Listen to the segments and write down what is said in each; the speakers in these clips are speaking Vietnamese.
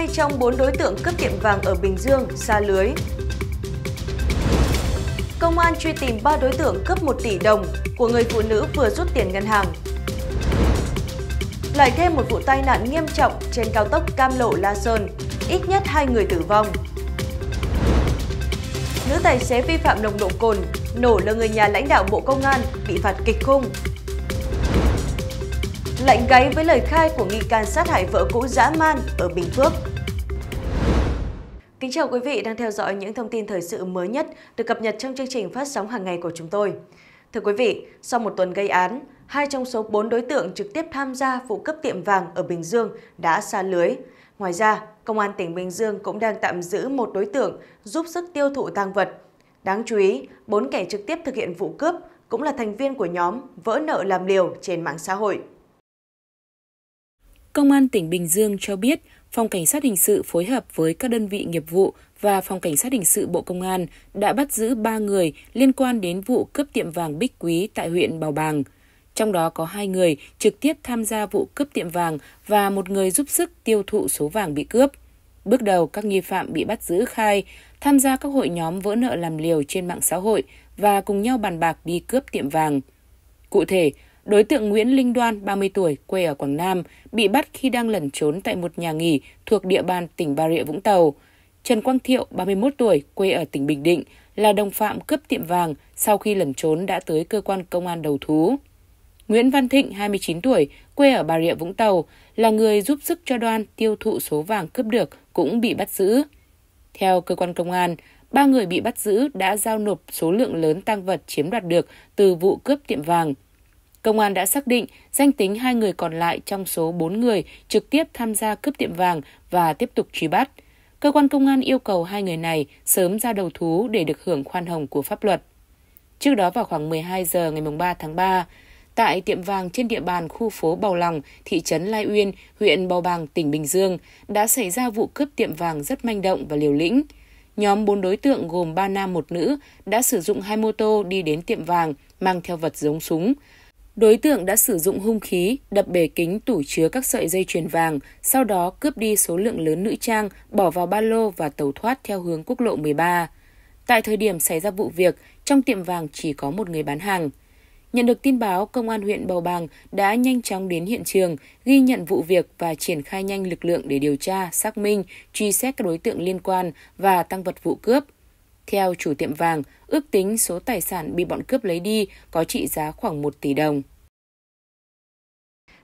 Hai trong bốn đối tượng cướp tiệm vàng ở Bình Dương xa lưới. Công an truy tìm 3 đối tượng cướp 1 tỷ đồng của người phụ nữ vừa rút tiền ngân hàng. Lại thêm một vụ tai nạn nghiêm trọng trên cao tốc Cam Lộ La Sơn, ít nhất 2 người tử vong. Nữ tài xế vi phạm nồng độ cồn, nổ là người nhà lãnh đạo Bộ Công an bị phạt kịch khung lạnh gáy với lời khai của nghi can sát hại vợ cũ dã man ở Bình Phước. Kính chào quý vị đang theo dõi những thông tin thời sự mới nhất được cập nhật trong chương trình phát sóng hàng ngày của chúng tôi. Thưa quý vị, sau một tuần gây án, hai trong số 4 đối tượng trực tiếp tham gia vụ cướp tiệm vàng ở Bình Dương đã xa lưới. Ngoài ra, Công an tỉnh Bình Dương cũng đang tạm giữ một đối tượng giúp sức tiêu thụ tang vật. Đáng chú ý, bốn kẻ trực tiếp thực hiện vụ cướp cũng là thành viên của nhóm Vỡ nợ làm liều trên mạng xã hội. Công an tỉnh Bình Dương cho biết, Phòng Cảnh sát Hình sự phối hợp với các đơn vị nghiệp vụ và Phòng Cảnh sát Hình sự Bộ Công an đã bắt giữ 3 người liên quan đến vụ cướp tiệm vàng Bích Quý tại huyện Bảo Bàng. Trong đó có hai người trực tiếp tham gia vụ cướp tiệm vàng và một người giúp sức tiêu thụ số vàng bị cướp. Bước đầu, các nghi phạm bị bắt giữ khai tham gia các hội nhóm vỡ nợ làm liều trên mạng xã hội và cùng nhau bàn bạc đi cướp tiệm vàng. Cụ thể, Đối tượng Nguyễn Linh Đoan, 30 tuổi, quê ở Quảng Nam, bị bắt khi đang lẩn trốn tại một nhà nghỉ thuộc địa bàn tỉnh Bà Rịa Vũng Tàu. Trần Quang Thiệu, 31 tuổi, quê ở tỉnh Bình Định, là đồng phạm cướp tiệm vàng sau khi lẩn trốn đã tới cơ quan công an đầu thú. Nguyễn Văn Thịnh, 29 tuổi, quê ở Bà Rịa Vũng Tàu, là người giúp sức cho Đoan tiêu thụ số vàng cướp được cũng bị bắt giữ. Theo cơ quan công an, ba người bị bắt giữ đã giao nộp số lượng lớn tăng vật chiếm đoạt được từ vụ cướp tiệm vàng. Công an đã xác định danh tính hai người còn lại trong số bốn người trực tiếp tham gia cướp tiệm vàng và tiếp tục truy bắt. Cơ quan công an yêu cầu hai người này sớm ra đầu thú để được hưởng khoan hồng của pháp luật. Trước đó vào khoảng 12 giờ ngày 3 tháng 3, tại tiệm vàng trên địa bàn khu phố Bầu Lòng, thị trấn Lai Uyên, huyện Bầu Bàng, tỉnh Bình Dương đã xảy ra vụ cướp tiệm vàng rất manh động và liều lĩnh. Nhóm 4 đối tượng gồm 3 nam một nữ đã sử dụng hai mô tô đi đến tiệm vàng mang theo vật giống súng. Đối tượng đã sử dụng hung khí đập bể kính tủ chứa các sợi dây chuyền vàng, sau đó cướp đi số lượng lớn nữ trang, bỏ vào ba lô và tẩu thoát theo hướng quốc lộ 13. Tại thời điểm xảy ra vụ việc, trong tiệm vàng chỉ có một người bán hàng. Nhận được tin báo, công an huyện Bầu Bàng đã nhanh chóng đến hiện trường, ghi nhận vụ việc và triển khai nhanh lực lượng để điều tra, xác minh, truy xét các đối tượng liên quan và tăng vật vụ cướp. Theo chủ tiệm vàng, ước tính số tài sản bị bọn cướp lấy đi có trị giá khoảng 1 tỷ đồng.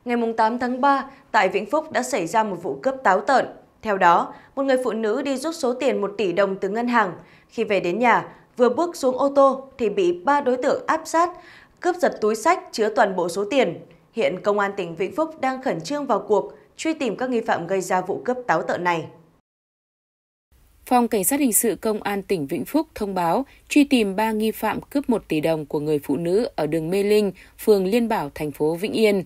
Ngày 8 tháng 3, tại Vĩnh Phúc đã xảy ra một vụ cướp táo tợn. Theo đó, một người phụ nữ đi rút số tiền 1 tỷ đồng từ ngân hàng. Khi về đến nhà, vừa bước xuống ô tô thì bị ba đối tượng áp sát, cướp giật túi sách chứa toàn bộ số tiền. Hiện Công an tỉnh Vĩnh Phúc đang khẩn trương vào cuộc, truy tìm các nghi phạm gây ra vụ cướp táo tợn này. Phòng Cảnh sát Hình sự Công an tỉnh Vĩnh Phúc thông báo truy tìm 3 nghi phạm cướp 1 tỷ đồng của người phụ nữ ở đường Mê Linh, phường Liên Bảo, thành phố Vĩnh Yên.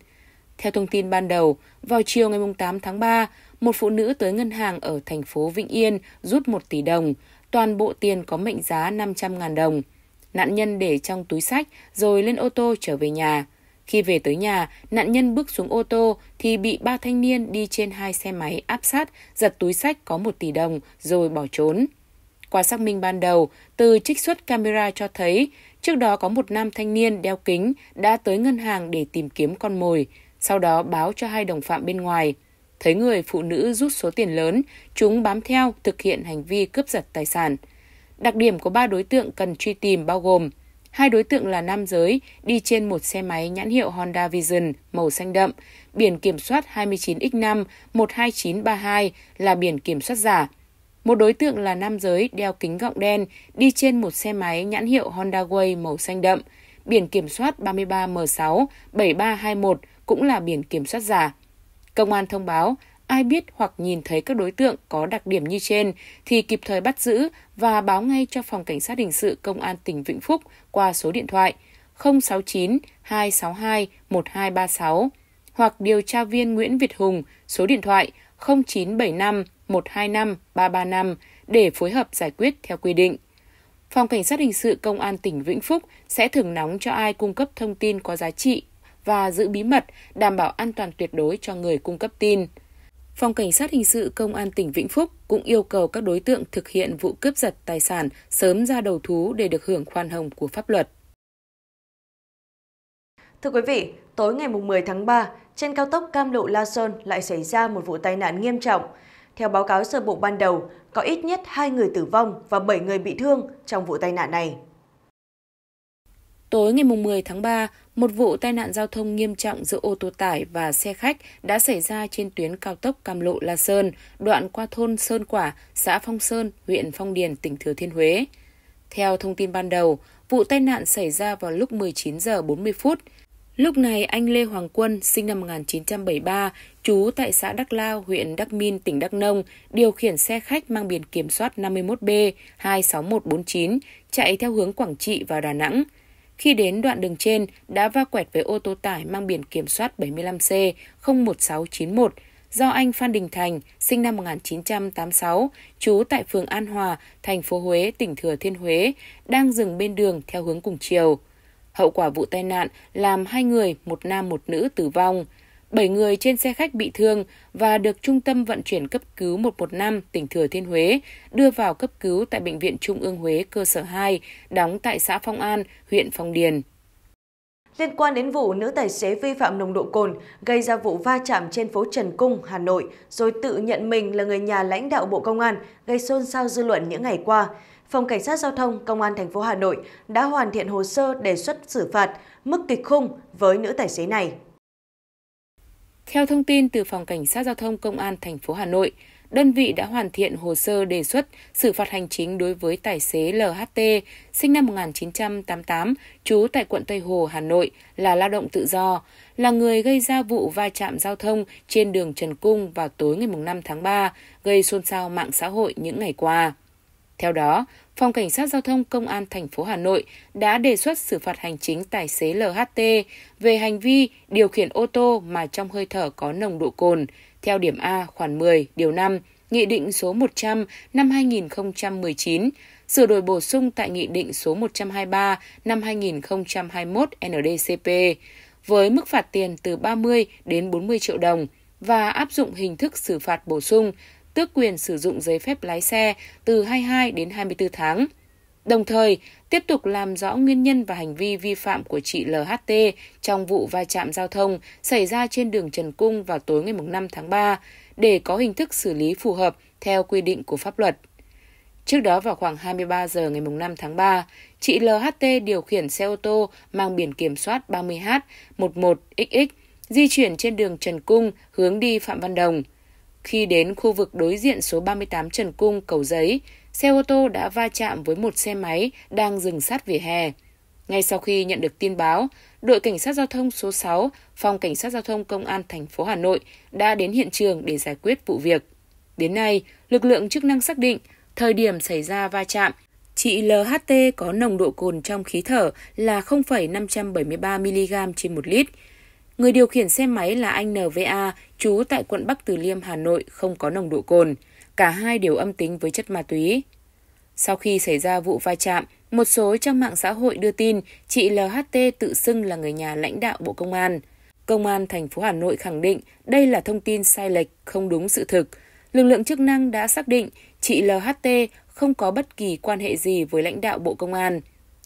Theo thông tin ban đầu, vào chiều ngày 8 tháng 3, một phụ nữ tới ngân hàng ở thành phố Vĩnh Yên rút 1 tỷ đồng, toàn bộ tiền có mệnh giá 500.000 đồng. Nạn nhân để trong túi sách rồi lên ô tô trở về nhà. Khi về tới nhà, nạn nhân bước xuống ô tô thì bị ba thanh niên đi trên hai xe máy áp sát, giật túi sách có một tỷ đồng rồi bỏ trốn. Qua xác minh ban đầu, từ trích xuất camera cho thấy, trước đó có một nam thanh niên đeo kính đã tới ngân hàng để tìm kiếm con mồi, sau đó báo cho hai đồng phạm bên ngoài. Thấy người phụ nữ rút số tiền lớn, chúng bám theo thực hiện hành vi cướp giật tài sản. Đặc điểm của ba đối tượng cần truy tìm bao gồm Hai đối tượng là nam giới, đi trên một xe máy nhãn hiệu Honda Vision màu xanh đậm, biển kiểm soát 29X5 12932 là biển kiểm soát giả. Một đối tượng là nam giới đeo kính gọng đen, đi trên một xe máy nhãn hiệu Honda Way màu xanh đậm, biển kiểm soát 33M6 7321 cũng là biển kiểm soát giả. Công an thông báo Ai biết hoặc nhìn thấy các đối tượng có đặc điểm như trên thì kịp thời bắt giữ và báo ngay cho Phòng Cảnh sát Hình sự Công an tỉnh Vĩnh Phúc qua số điện thoại 069 262 1236 hoặc điều tra viên Nguyễn Việt Hùng số điện thoại 0975 125 335 để phối hợp giải quyết theo quy định. Phòng Cảnh sát Hình sự Công an tỉnh Vĩnh Phúc sẽ thưởng nóng cho ai cung cấp thông tin có giá trị và giữ bí mật, đảm bảo an toàn tuyệt đối cho người cung cấp tin. Phòng Cảnh sát Hình sự Công an tỉnh Vĩnh Phúc cũng yêu cầu các đối tượng thực hiện vụ cướp giật tài sản sớm ra đầu thú để được hưởng khoan hồng của pháp luật. Thưa quý vị, tối ngày 10 tháng 3, trên cao tốc Cam Lộ La Sơn lại xảy ra một vụ tai nạn nghiêm trọng. Theo báo cáo sơ bộ ban đầu, có ít nhất 2 người tử vong và 7 người bị thương trong vụ tai nạn này. Tối ngày 10 tháng 3, một vụ tai nạn giao thông nghiêm trọng giữa ô tô tải và xe khách đã xảy ra trên tuyến cao tốc Cam Lộ La Sơn, đoạn qua thôn Sơn Quả, xã Phong Sơn, huyện Phong Điền, tỉnh Thừa Thiên Huế. Theo thông tin ban đầu, vụ tai nạn xảy ra vào lúc 19 giờ 40 phút. Lúc này, anh Lê Hoàng Quân, sinh năm 1973, trú tại xã Đắc Lao, huyện Đắc Min, tỉnh Đắk Nông, điều khiển xe khách mang biển kiểm soát 51B26149, chạy theo hướng Quảng Trị vào Đà Nẵng – khi đến đoạn đường trên, đã va quẹt với ô tô tải mang biển kiểm soát 75C 01691 do anh Phan Đình Thành, sinh năm 1986, trú tại phường An Hòa, thành phố Huế, tỉnh Thừa Thiên Huế, đang dừng bên đường theo hướng cùng chiều. Hậu quả vụ tai nạn làm hai người, một nam một nữ tử vong. 7 người trên xe khách bị thương và được Trung tâm Vận chuyển Cấp cứu 115 tỉnh Thừa Thiên Huế đưa vào cấp cứu tại Bệnh viện Trung ương Huế cơ sở 2, đóng tại xã Phong An, huyện Phong Điền. Liên quan đến vụ nữ tài xế vi phạm nồng độ cồn gây ra vụ va chạm trên phố Trần Cung, Hà Nội, rồi tự nhận mình là người nhà lãnh đạo Bộ Công an, gây xôn xao dư luận những ngày qua. Phòng Cảnh sát Giao thông Công an thành phố Hà Nội đã hoàn thiện hồ sơ đề xuất xử phạt mức kịch khung với nữ tài xế này. Theo thông tin từ Phòng Cảnh sát Giao thông Công an thành phố Hà Nội, đơn vị đã hoàn thiện hồ sơ đề xuất xử phạt hành chính đối với tài xế LHT, sinh năm 1988, trú tại quận Tây Hồ, Hà Nội, là lao động tự do, là người gây ra vụ va chạm giao thông trên đường Trần Cung vào tối ngày 5 tháng 3, gây xôn xao mạng xã hội những ngày qua. Theo đó, Phòng Cảnh sát Giao thông Công an thành phố Hà Nội đã đề xuất xử phạt hành chính tài xế LHT về hành vi điều khiển ô tô mà trong hơi thở có nồng độ cồn, theo điểm A khoản 10 điều 5 Nghị định số 100 năm 2019, sửa đổi bổ sung tại Nghị định số 123 năm 2021 NDCP, với mức phạt tiền từ 30 đến 40 triệu đồng và áp dụng hình thức xử phạt bổ sung tước quyền sử dụng giấy phép lái xe từ 22 đến 24 tháng. Đồng thời, tiếp tục làm rõ nguyên nhân và hành vi vi phạm của chị LHT trong vụ va chạm giao thông xảy ra trên đường Trần Cung vào tối ngày 5 tháng 3 để có hình thức xử lý phù hợp theo quy định của pháp luật. Trước đó vào khoảng 23 giờ ngày 5 tháng 3, chị LHT điều khiển xe ô tô mang biển kiểm soát 30H11XX di chuyển trên đường Trần Cung hướng đi Phạm Văn Đồng – khi đến khu vực đối diện số 38 Trần Cung, Cầu Giấy, xe ô tô đã va chạm với một xe máy đang dừng sát vỉa hè. Ngay sau khi nhận được tin báo, đội cảnh sát giao thông số 6, phòng cảnh sát giao thông công an thành phố Hà Nội đã đến hiện trường để giải quyết vụ việc. Đến nay, lực lượng chức năng xác định thời điểm xảy ra va chạm, chị LHT có nồng độ cồn trong khí thở là 0,573 mg trên 1 lít, Người điều khiển xe máy là anh NVA, trú tại quận Bắc Từ Liêm, Hà Nội, không có nồng độ cồn. Cả hai đều âm tính với chất ma túy. Sau khi xảy ra vụ va chạm, một số trang mạng xã hội đưa tin chị LHT tự xưng là người nhà lãnh đạo Bộ Công an. Công an thành phố Hà Nội khẳng định đây là thông tin sai lệch, không đúng sự thực. Lực lượng chức năng đã xác định chị LHT không có bất kỳ quan hệ gì với lãnh đạo Bộ Công an.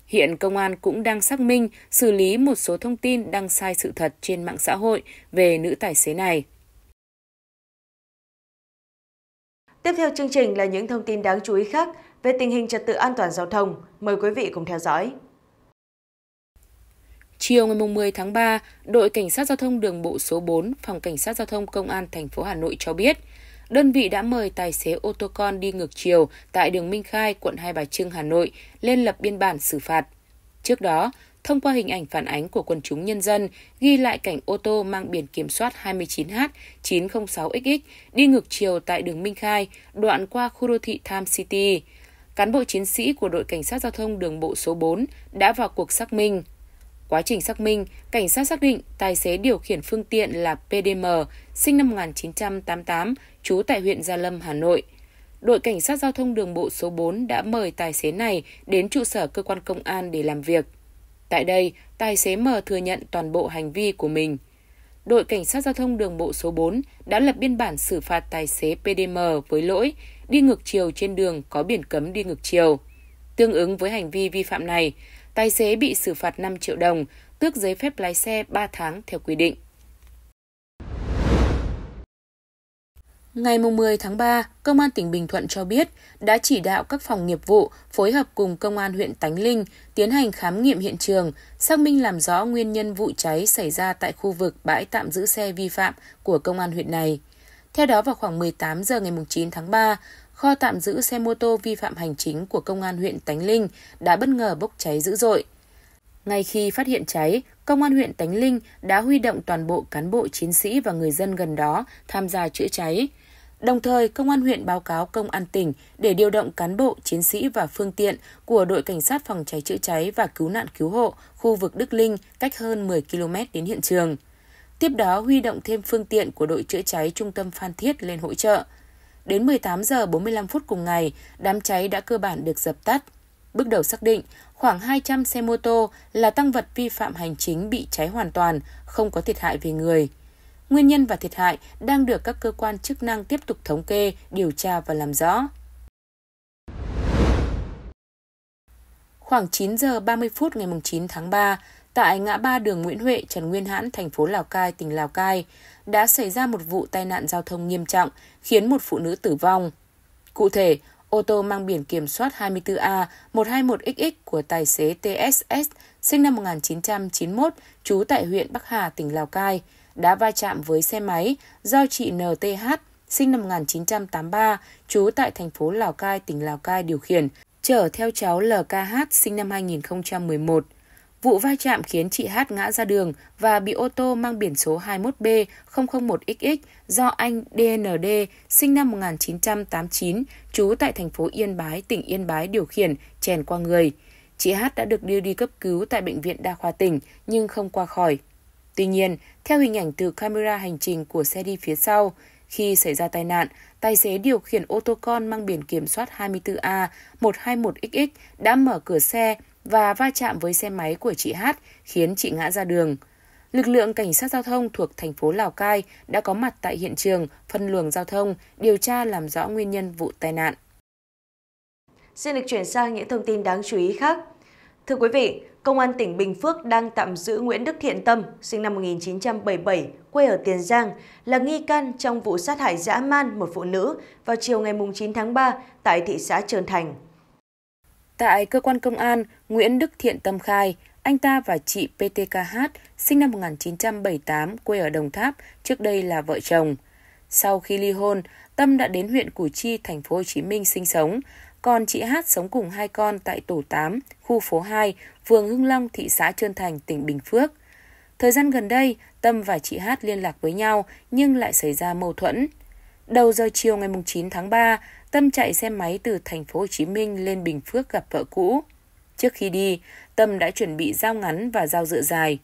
Hiện công an cũng đang xác minh, xử lý một số thông tin đăng sai sự thật trên mạng xã hội về nữ tài xế này. Tiếp theo chương trình là những thông tin đáng chú ý khác về tình hình trật tự an toàn giao thông. Mời quý vị cùng theo dõi. Chiều ngày 10 tháng 3, đội Cảnh sát Giao thông Đường bộ số 4, Phòng Cảnh sát Giao thông Công an thành phố Hà Nội cho biết, đơn vị đã mời tài xế ô tô con đi ngược chiều tại đường Minh Khai, quận Hai Bà Trưng, Hà Nội lên lập biên bản xử phạt. Trước đó, thông qua hình ảnh phản ánh của quần chúng nhân dân ghi lại cảnh ô tô mang biển kiểm soát 29H906XX đi ngược chiều tại đường Minh Khai, đoạn qua khu đô thị Tham City. Cán bộ chiến sĩ của đội cảnh sát giao thông đường bộ số 4 đã vào cuộc xác minh, Quá trình xác minh, cảnh sát xác định tài xế điều khiển phương tiện là PDM, sinh năm 1988, trú tại huyện Gia Lâm, Hà Nội. Đội cảnh sát giao thông đường bộ số 4 đã mời tài xế này đến trụ sở cơ quan công an để làm việc. Tại đây, tài xế M thừa nhận toàn bộ hành vi của mình. Đội cảnh sát giao thông đường bộ số 4 đã lập biên bản xử phạt tài xế PDM với lỗi đi ngược chiều trên đường có biển cấm đi ngược chiều. Tương ứng với hành vi vi phạm này, Tài xế bị xử phạt 5 triệu đồng, tước giấy phép lái xe 3 tháng theo quy định. Ngày 10 tháng 3, Công an tỉnh Bình Thuận cho biết đã chỉ đạo các phòng nghiệp vụ phối hợp cùng Công an huyện Tánh Linh tiến hành khám nghiệm hiện trường, xác minh làm rõ nguyên nhân vụ cháy xảy ra tại khu vực bãi tạm giữ xe vi phạm của Công an huyện này. Theo đó, vào khoảng 18 giờ ngày 9 tháng 3, kho tạm giữ xe mô tô vi phạm hành chính của Công an huyện Tánh Linh đã bất ngờ bốc cháy dữ dội. Ngay khi phát hiện cháy, Công an huyện Tánh Linh đã huy động toàn bộ cán bộ chiến sĩ và người dân gần đó tham gia chữa cháy. Đồng thời, Công an huyện báo cáo Công an tỉnh để điều động cán bộ, chiến sĩ và phương tiện của đội cảnh sát phòng cháy chữa cháy và cứu nạn cứu hộ khu vực Đức Linh cách hơn 10 km đến hiện trường. Tiếp đó huy động thêm phương tiện của đội chữa cháy trung tâm Phan Thiết lên hỗ trợ. Đến 18 giờ 45 phút cùng ngày, đám cháy đã cơ bản được dập tắt. Bước đầu xác định, khoảng 200 xe mô tô là tăng vật vi phạm hành chính bị cháy hoàn toàn, không có thiệt hại về người. Nguyên nhân và thiệt hại đang được các cơ quan chức năng tiếp tục thống kê, điều tra và làm rõ. Khoảng 9 giờ 30 phút ngày 9 tháng 3, tại ngã ba đường Nguyễn Huệ, Trần Nguyên Hãn, thành phố Lào Cai, tỉnh Lào Cai, đã xảy ra một vụ tai nạn giao thông nghiêm trọng khiến một phụ nữ tử vong. Cụ thể, ô tô mang biển kiểm soát 24A121XX của tài xế TSS sinh năm 1991, trú tại huyện Bắc Hà, tỉnh Lào Cai, đã va chạm với xe máy do chị NTH sinh năm 1983, trú tại thành phố Lào Cai, tỉnh Lào Cai điều khiển, chở theo cháu LKH sinh năm 2011. Vụ va chạm khiến chị Hát ngã ra đường và bị ô tô mang biển số 21B001XX do anh DND sinh năm 1989, trú tại thành phố Yên Bái, tỉnh Yên Bái điều khiển, chèn qua người. Chị Hát đã được đưa đi cấp cứu tại Bệnh viện Đa khoa tỉnh nhưng không qua khỏi. Tuy nhiên, theo hình ảnh từ camera hành trình của xe đi phía sau, khi xảy ra tai nạn, tài xế điều khiển ô tô con mang biển kiểm soát 24A121XX đã mở cửa xe và va chạm với xe máy của chị Hát khiến chị ngã ra đường. Lực lượng cảnh sát giao thông thuộc thành phố Lào Cai đã có mặt tại hiện trường, phân luồng giao thông, điều tra làm rõ nguyên nhân vụ tai nạn. Xin được chuyển sang những thông tin đáng chú ý khác. Thưa quý vị, Công an tỉnh Bình Phước đang tạm giữ Nguyễn Đức Thiện Tâm, sinh năm 1977, quê ở Tiền Giang, là nghi can trong vụ sát hại dã man một phụ nữ vào chiều ngày 9 tháng 3 tại thị xã Trơn Thành. Tại cơ quan công an, Nguyễn Đức Thiện Tâm khai, anh ta và chị PTKH, sinh năm 1978, quê ở Đồng Tháp, trước đây là vợ chồng. Sau khi ly hôn, Tâm đã đến huyện Củ Chi, thành phố Hồ Chí Minh sinh sống, còn chị Hát sống cùng hai con tại tổ 8, khu phố 2, phường Hưng Long, thị xã Trơn Thành, tỉnh Bình Phước. Thời gian gần đây, Tâm và chị Hát liên lạc với nhau nhưng lại xảy ra mâu thuẫn. Đầu giờ chiều ngày 9 tháng 3, Tâm chạy xe máy từ thành phố Hồ Chí Minh lên Bình Phước gặp vợ cũ. Trước khi đi, Tâm đã chuẩn bị dao ngắn và dao dựa dài.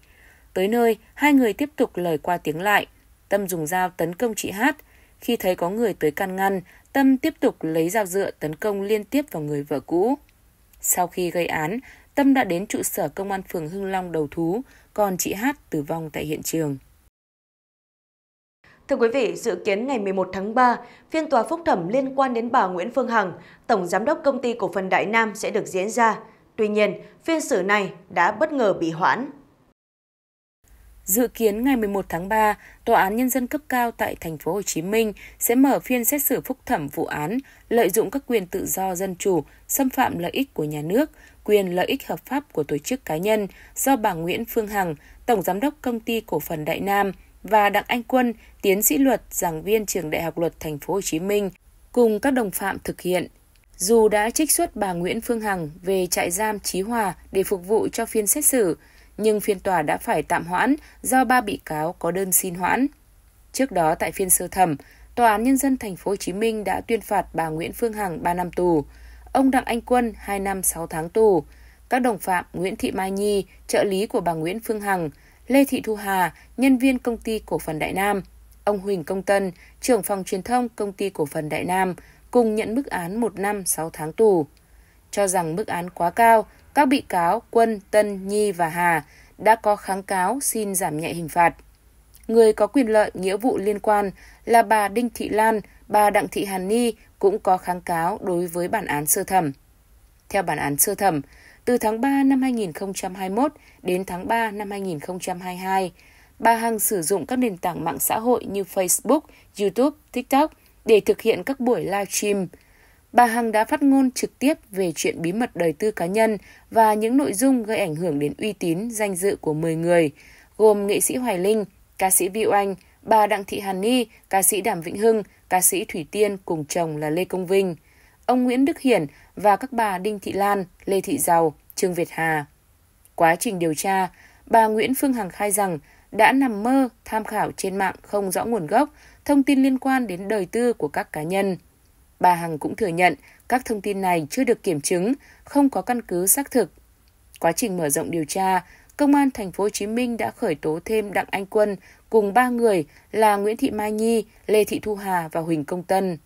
Tới nơi, hai người tiếp tục lời qua tiếng lại. Tâm dùng dao tấn công chị Hát. Khi thấy có người tới can ngăn, Tâm tiếp tục lấy dao dựa tấn công liên tiếp vào người vợ cũ. Sau khi gây án, Tâm đã đến trụ sở công an phường Hưng Long đầu thú, còn chị Hát tử vong tại hiện trường. Thưa quý vị, dự kiến ngày 11 tháng 3, phiên tòa phúc thẩm liên quan đến bà Nguyễn Phương Hằng, Tổng Giám đốc Công ty Cổ phần Đại Nam sẽ được diễn ra. Tuy nhiên, phiên xử này đã bất ngờ bị hoãn. Dự kiến ngày 11 tháng 3, Tòa án Nhân dân cấp cao tại thành phố Hồ Chí Minh sẽ mở phiên xét xử phúc thẩm vụ án lợi dụng các quyền tự do dân chủ, xâm phạm lợi ích của nhà nước, quyền lợi ích hợp pháp của tổ chức cá nhân do bà Nguyễn Phương Hằng, Tổng Giám đốc Công ty Cổ phần Đại Nam, và Đặng Anh Quân, tiến sĩ luật, giảng viên trường Đại học Luật Thành phố Hồ Chí Minh cùng các đồng phạm thực hiện. Dù đã trích xuất bà Nguyễn Phương Hằng về trại giam Chí Hòa để phục vụ cho phiên xét xử, nhưng phiên tòa đã phải tạm hoãn do ba bị cáo có đơn xin hoãn. Trước đó tại phiên sơ thẩm, Tòa án Nhân dân Thành phố Hồ Chí Minh đã tuyên phạt bà Nguyễn Phương Hằng 3 năm tù, ông Đặng Anh Quân 2 năm 6 tháng tù, các đồng phạm Nguyễn Thị Mai Nhi, trợ lý của bà Nguyễn Phương Hằng, Lê Thị Thu Hà, nhân viên công ty cổ phần Đại Nam, ông Huỳnh Công Tân, trưởng phòng truyền thông công ty cổ phần Đại Nam, cùng nhận mức án 1 năm 6 tháng tù. Cho rằng mức án quá cao, các bị cáo Quân, Tân, Nhi và Hà đã có kháng cáo xin giảm nhẹ hình phạt. Người có quyền lợi nghĩa vụ liên quan là bà Đinh Thị Lan, bà Đặng Thị Hàn Ni cũng có kháng cáo đối với bản án sơ thẩm. Theo bản án sơ thẩm, từ tháng 3 năm 2021 đến tháng 3 năm 2022, bà Hằng sử dụng các nền tảng mạng xã hội như Facebook, YouTube, TikTok để thực hiện các buổi live stream. Bà Hằng đã phát ngôn trực tiếp về chuyện bí mật đời tư cá nhân và những nội dung gây ảnh hưởng đến uy tín, danh dự của 10 người, gồm nghệ sĩ Hoài Linh, ca sĩ Viu Anh, bà Đặng Thị Hàn Ni, ca sĩ Đàm Vĩnh Hưng, ca sĩ Thủy Tiên cùng chồng là Lê Công Vinh ông Nguyễn Đức Hiển và các bà Đinh Thị Lan, Lê Thị Giàu, Trương Việt Hà. Quá trình điều tra, bà Nguyễn Phương Hằng khai rằng đã nằm mơ tham khảo trên mạng không rõ nguồn gốc thông tin liên quan đến đời tư của các cá nhân. Bà Hằng cũng thừa nhận các thông tin này chưa được kiểm chứng, không có căn cứ xác thực. Quá trình mở rộng điều tra, Công an thành phố Hồ Chí Minh đã khởi tố thêm Đặng Anh Quân cùng ba người là Nguyễn Thị Mai Nhi, Lê Thị Thu Hà và Huỳnh Công Tân.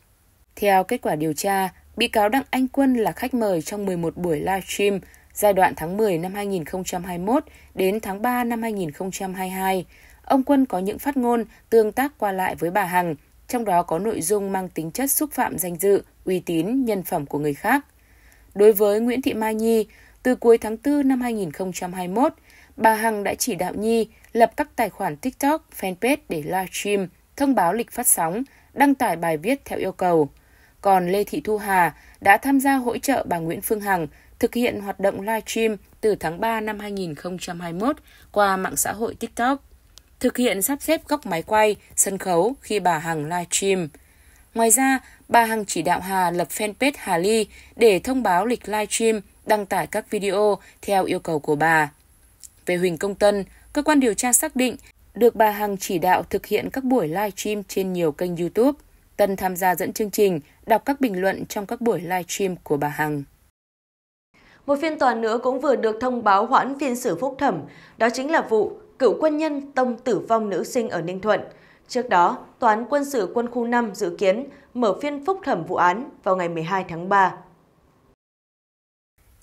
Theo kết quả điều tra, Bị cáo Đặng Anh Quân là khách mời trong 11 buổi livestream giai đoạn tháng 10 năm 2021 đến tháng 3 năm 2022. Ông Quân có những phát ngôn tương tác qua lại với bà Hằng, trong đó có nội dung mang tính chất xúc phạm danh dự, uy tín, nhân phẩm của người khác. Đối với Nguyễn Thị Mai Nhi, từ cuối tháng 4 năm 2021, bà Hằng đã chỉ đạo Nhi lập các tài khoản TikTok, fanpage để livestream, thông báo lịch phát sóng, đăng tải bài viết theo yêu cầu còn Lê Thị Thu Hà đã tham gia hỗ trợ bà Nguyễn Phương Hằng thực hiện hoạt động live stream từ tháng 3 năm 2021 qua mạng xã hội TikTok, thực hiện sắp xếp góc máy quay, sân khấu khi bà Hằng live stream. Ngoài ra, bà Hằng chỉ đạo Hà lập fanpage Hà Ly để thông báo lịch live stream, đăng tải các video theo yêu cầu của bà. Về Huỳnh Công Tân, cơ quan điều tra xác định được bà Hằng chỉ đạo thực hiện các buổi live stream trên nhiều kênh YouTube. Tân tham gia dẫn chương trình, đọc các bình luận trong các buổi live stream của bà Hằng. Một phiên tòa nữa cũng vừa được thông báo hoãn phiên xử phúc thẩm, đó chính là vụ cựu quân nhân tông tử vong nữ sinh ở Ninh Thuận. Trước đó, Tòa án quân sự quân khu 5 dự kiến mở phiên phúc thẩm vụ án vào ngày 12 tháng 3.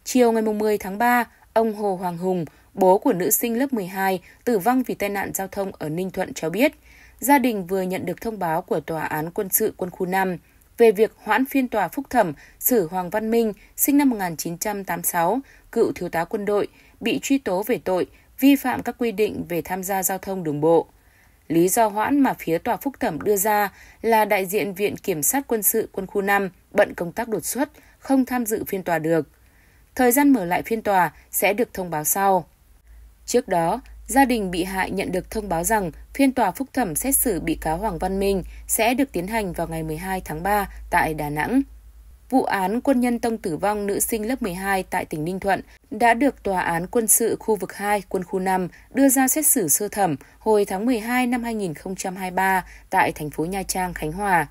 Chiều ngày 10 tháng 3, ông Hồ Hoàng Hùng, bố của nữ sinh lớp 12 tử vong vì tai nạn giao thông ở Ninh Thuận cho biết – gia đình vừa nhận được thông báo của Tòa án Quân sự Quân khu 5 về việc hoãn phiên tòa phúc thẩm xử Hoàng Văn Minh, sinh năm 1986, cựu thiếu tá quân đội, bị truy tố về tội vi phạm các quy định về tham gia giao thông đường bộ. Lý do hoãn mà phía tòa phúc thẩm đưa ra là đại diện Viện Kiểm sát Quân sự Quân khu 5 bận công tác đột xuất, không tham dự phiên tòa được. Thời gian mở lại phiên tòa sẽ được thông báo sau. Trước đó, Gia đình bị hại nhận được thông báo rằng phiên tòa phúc thẩm xét xử bị cáo Hoàng Văn Minh sẽ được tiến hành vào ngày 12 tháng 3 tại Đà Nẵng. Vụ án quân nhân tông tử vong nữ sinh lớp 12 tại tỉnh Ninh Thuận đã được Tòa án Quân sự khu vực 2, quân khu 5 đưa ra xét xử sơ thẩm hồi tháng 12 năm 2023 tại thành phố Nha Trang, Khánh Hòa.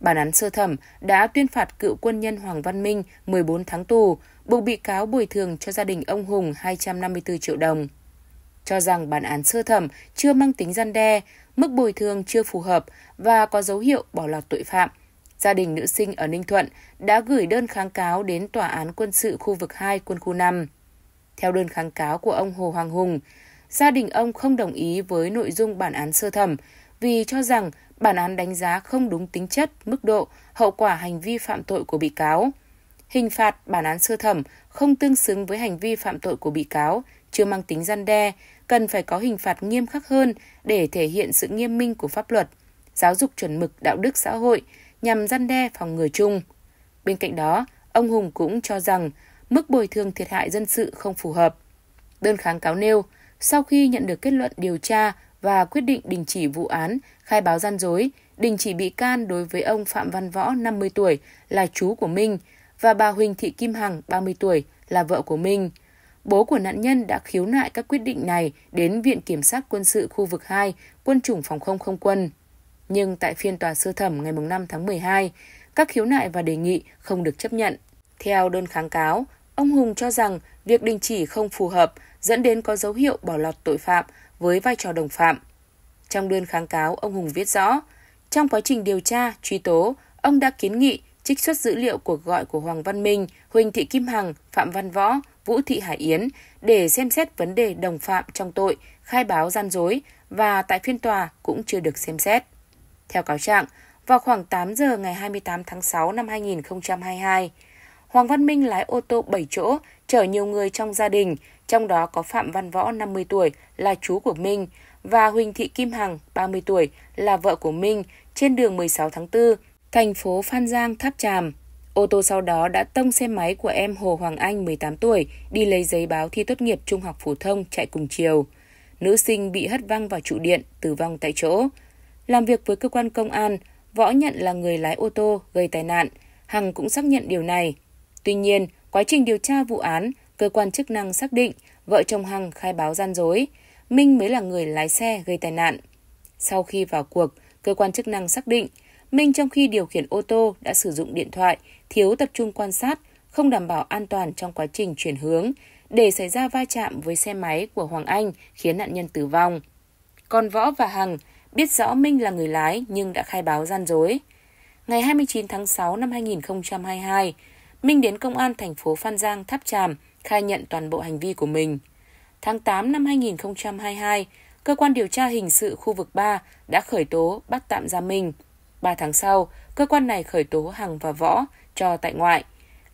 Bản án sơ thẩm đã tuyên phạt cựu quân nhân Hoàng Văn Minh 14 tháng tù, buộc bị cáo bồi thường cho gia đình ông Hùng 254 triệu đồng cho rằng bản án sơ thẩm chưa mang tính gian đe, mức bồi thường chưa phù hợp và có dấu hiệu bỏ lọt tội phạm. Gia đình nữ sinh ở Ninh Thuận đã gửi đơn kháng cáo đến Tòa án quân sự khu vực 2 quân khu 5. Theo đơn kháng cáo của ông Hồ Hoàng Hùng, gia đình ông không đồng ý với nội dung bản án sơ thẩm vì cho rằng bản án đánh giá không đúng tính chất, mức độ, hậu quả hành vi phạm tội của bị cáo. Hình phạt bản án sơ thẩm không tương xứng với hành vi phạm tội của bị cáo, chưa mang tính gian đe cần phải có hình phạt nghiêm khắc hơn để thể hiện sự nghiêm minh của pháp luật, giáo dục chuẩn mực đạo đức xã hội nhằm gian đe phòng ngừa chung. Bên cạnh đó, ông Hùng cũng cho rằng mức bồi thường thiệt hại dân sự không phù hợp. Đơn kháng cáo nêu, sau khi nhận được kết luận điều tra và quyết định đình chỉ vụ án, khai báo gian dối, đình chỉ bị can đối với ông Phạm Văn Võ 50 tuổi là chú của Minh và bà Huỳnh Thị Kim Hằng 30 tuổi là vợ của Minh – Bố của nạn nhân đã khiếu nại các quyết định này đến Viện Kiểm sát Quân sự khu vực 2, Quân chủng Phòng không Không quân. Nhưng tại phiên tòa sơ thẩm ngày 5 tháng 12, các khiếu nại và đề nghị không được chấp nhận. Theo đơn kháng cáo, ông Hùng cho rằng việc đình chỉ không phù hợp dẫn đến có dấu hiệu bỏ lọt tội phạm với vai trò đồng phạm. Trong đơn kháng cáo, ông Hùng viết rõ, trong quá trình điều tra, truy tố, ông đã kiến nghị trích xuất dữ liệu cuộc gọi của Hoàng Văn Minh, Huỳnh Thị Kim Hằng, Phạm Văn Võ, Vũ Thị Hải Yến để xem xét vấn đề đồng phạm trong tội khai báo gian dối và tại phiên tòa cũng chưa được xem xét. Theo cáo trạng, vào khoảng 8 giờ ngày 28 tháng 6 năm 2022, Hoàng Văn Minh lái ô tô 7 chỗ chở nhiều người trong gia đình, trong đó có Phạm Văn Võ 50 tuổi là chú của Minh và Huỳnh Thị Kim Hằng 30 tuổi là vợ của Minh trên đường 16 tháng 4 thành phố Phan Giang, Tháp Tràm. Ô tô sau đó đã tông xe máy của em Hồ Hoàng Anh, 18 tuổi, đi lấy giấy báo thi tốt nghiệp trung học phổ thông chạy cùng chiều. Nữ sinh bị hất văng vào trụ điện, tử vong tại chỗ. Làm việc với cơ quan công an, Võ nhận là người lái ô tô gây tai nạn. Hằng cũng xác nhận điều này. Tuy nhiên, quá trình điều tra vụ án, cơ quan chức năng xác định vợ chồng Hằng khai báo gian dối. Minh mới là người lái xe gây tai nạn. Sau khi vào cuộc, cơ quan chức năng xác định Minh trong khi điều khiển ô tô đã sử dụng điện thoại, thiếu tập trung quan sát, không đảm bảo an toàn trong quá trình chuyển hướng, để xảy ra va chạm với xe máy của Hoàng Anh khiến nạn nhân tử vong. Còn Võ và Hằng biết rõ Minh là người lái nhưng đã khai báo gian dối. Ngày 29 tháng 6 năm 2022, Minh đến công an thành phố Phan Giang tháp tràm khai nhận toàn bộ hành vi của mình. Tháng 8 năm 2022, cơ quan điều tra hình sự khu vực 3 đã khởi tố bắt tạm giam Minh. 3 tháng sau, cơ quan này khởi tố Hằng và Võ cho tại ngoại.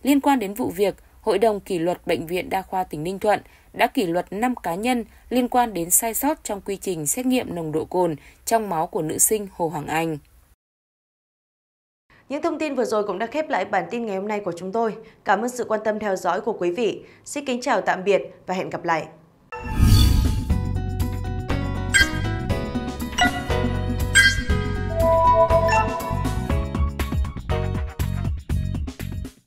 Liên quan đến vụ việc, Hội đồng kỷ luật Bệnh viện Đa khoa tỉnh Ninh Thuận đã kỷ luật 5 cá nhân liên quan đến sai sót trong quy trình xét nghiệm nồng độ cồn trong máu của nữ sinh Hồ Hoàng Anh. Những thông tin vừa rồi cũng đã khép lại bản tin ngày hôm nay của chúng tôi. Cảm ơn sự quan tâm theo dõi của quý vị. Xin kính chào tạm biệt và hẹn gặp lại.